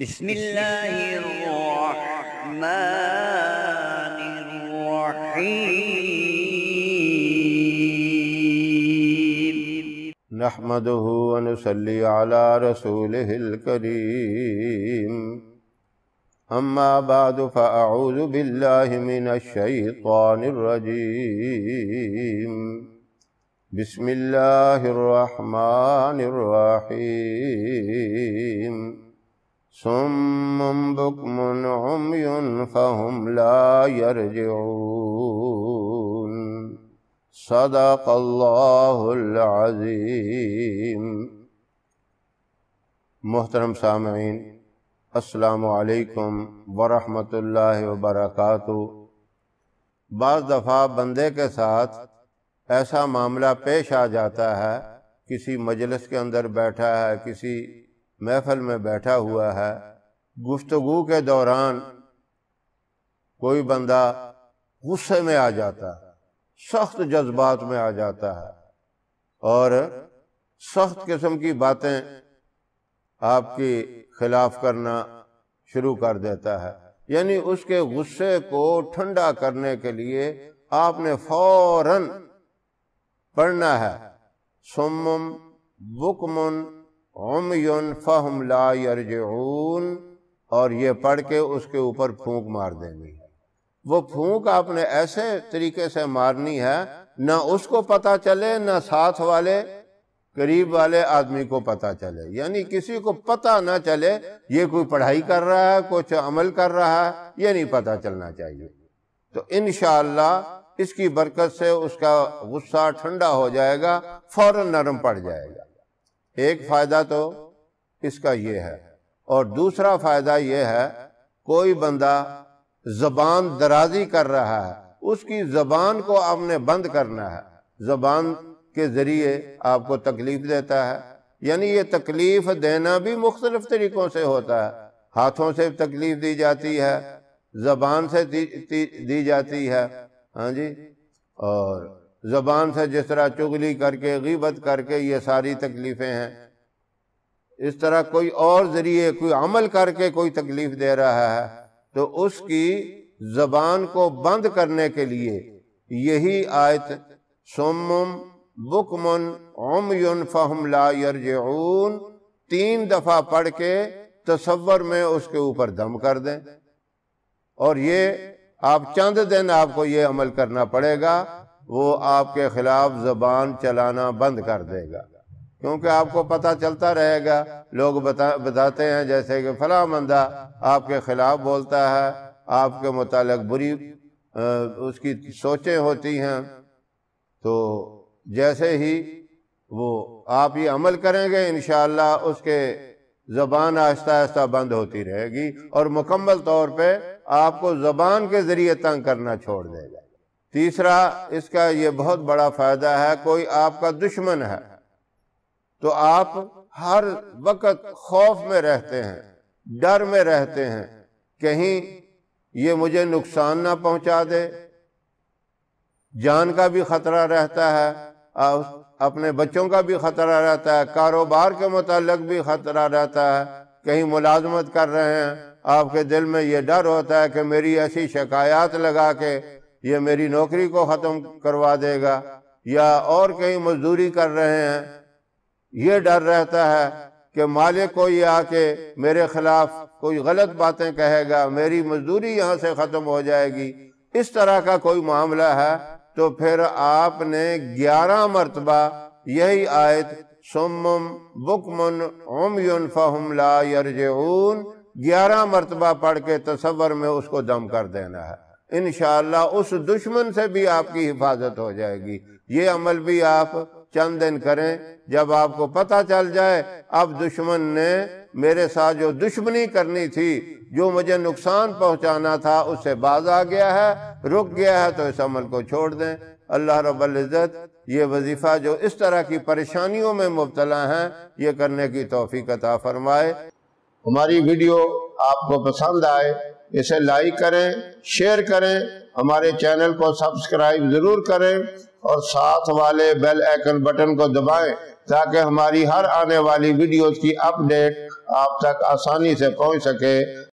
بسم الله الرحمن الرحيم نحمده ونصلي على رسوله الكريم أما بعد فأعوذ بالله من الشيطان الرجيم بسم الله الرحمن الرحيم لا صدق محترم سامعین السلام علیکم ورحمۃ اللہ وبرکاتہ بعض دفعہ بندے کے ساتھ ایسا معاملہ پیش آ جاتا ہے کسی مجلس کے اندر بیٹھا ہے کسی محفل میں بیٹھا ہوا ہے گفتگو کے دوران کوئی بندہ غصے میں آ جاتا ہے سخت جذبات میں آ جاتا ہے اور سخت قسم کی باتیں آپ کی خلاف کرنا شروع کر دیتا ہے یعنی اس کے غصے کو ٹھنڈا کرنے کے لیے آپ نے فوراً پڑھنا ہے سمم بکمن فہم لا یرجعون اور یہ پڑھ کے اس کے اوپر پھونک مار دیں گے وہ پھونک آپ نے ایسے طریقے سے مارنی ہے نہ اس کو پتا چلے نہ ساتھ والے قریب والے آدمی کو پتا چلے یعنی کسی کو پتا نہ چلے یہ کوئی پڑھائی کر رہا ہے کچھ عمل کر رہا ہے یہ نہیں پتا چلنا چاہیے تو انشاءاللہ اس کی برکت سے اس کا غصہ ٹھنڈا ہو جائے گا فوراً نرم پڑ جائے گا ایک فائدہ تو اس کا یہ ہے اور دوسرا فائدہ یہ ہے کوئی بندہ زبان درازی کر رہا ہے اس کی زبان کو آپ نے بند کرنا ہے زبان کے ذریعے آپ کو تکلیف دیتا ہے یعنی یہ تکلیف دینا بھی مختلف طریقوں سے ہوتا ہے ہاتھوں سے تکلیف دی جاتی ہے زبان سے دی جاتی ہے ہاں جی اور زبان سے جس طرح چگلی کر کے غیبت کر کے یہ ساری تکلیفیں ہیں اس طرح کوئی اور ذریعے کوئی عمل کر کے کوئی تکلیف دے رہا ہے تو اس کی زبان کو بند کرنے کے لیے یہی آیت سمم بکمن عمیون فہم لا یرجعون تین دفعہ پڑھ کے تصور میں اس کے اوپر دم کر دیں اور یہ آپ چند دن آپ کو یہ عمل کرنا پڑے گا وہ آپ کے خلاف زبان چلانا بند کر دے گا کیونکہ آپ کو پتہ چلتا رہے گا لوگ بتاتے ہیں جیسے کہ فلاں مندہ آپ کے خلاف بولتا ہے آپ کے متعلق بری اس کی سوچیں ہوتی ہیں تو جیسے ہی وہ آپ یہ عمل کریں گے انشاءاللہ اس کے زبان آہستہ آہستہ بند ہوتی رہے گی اور مکمل طور پہ آپ کو زبان کے ذریعے تنگ کرنا چھوڑ دے گا تیسرا اس کا یہ بہت بڑا فائدہ ہے کوئی آپ کا دشمن ہے تو آپ ہر وقت خوف میں رہتے ہیں ڈر میں رہتے ہیں کہیں یہ مجھے نقصان نہ پہنچا دے جان کا بھی خطرہ رہتا ہے اپنے بچوں کا بھی خطرہ رہتا ہے کاروبار کے متعلق بھی خطرہ رہتا ہے کہیں ملازمت کر رہے ہیں آپ کے دل میں یہ ڈر ہوتا ہے کہ میری ایسی شکایات لگا کے یہ میری نوکری کو ختم کروا دے گا یا اور کہیں مزدوری کر رہے ہیں یہ ڈر رہتا ہے کہ مالک کو یہ آ کے میرے خلاف کوئی غلط باتیں کہے گا میری مزدوری یہاں سے ختم ہو جائے گی اس طرح کا کوئی معاملہ ہے تو پھر آپ نے گیارہ مرتبہ یہی آیت سمم بکمن عمیون فہم لا یرجعون گیارہ مرتبہ پڑھ کے تصور میں اس کو دم کر دینا ہے انشاءاللہ اس دشمن سے بھی آپ کی حفاظت ہو جائے گی یہ عمل بھی آپ چند دن کریں جب آپ کو پتہ چل جائے اب دشمن نے میرے ساتھ جو دشمنی کرنی تھی جو مجھے نقصان پہنچانا تھا اس سے باز آ گیا ہے رک گیا ہے تو اس عمل کو چھوڑ دیں اللہ رب العزت یہ وظیفہ جو اس طرح کی پریشانیوں میں مبتلا ہیں یہ کرنے کی توفیق عطا فرمائے ہماری ویڈیو آپ کو پسند آئے اسے لائک کریں شیئر کریں ہمارے چینل کو سبسکرائب ضرور کریں اور ساتھ والے بیل ایکن بٹن کو دبائیں تاکہ ہماری ہر آنے والی ویڈیوز کی اپ ڈیٹ آپ تک آسانی سے پہنچ سکے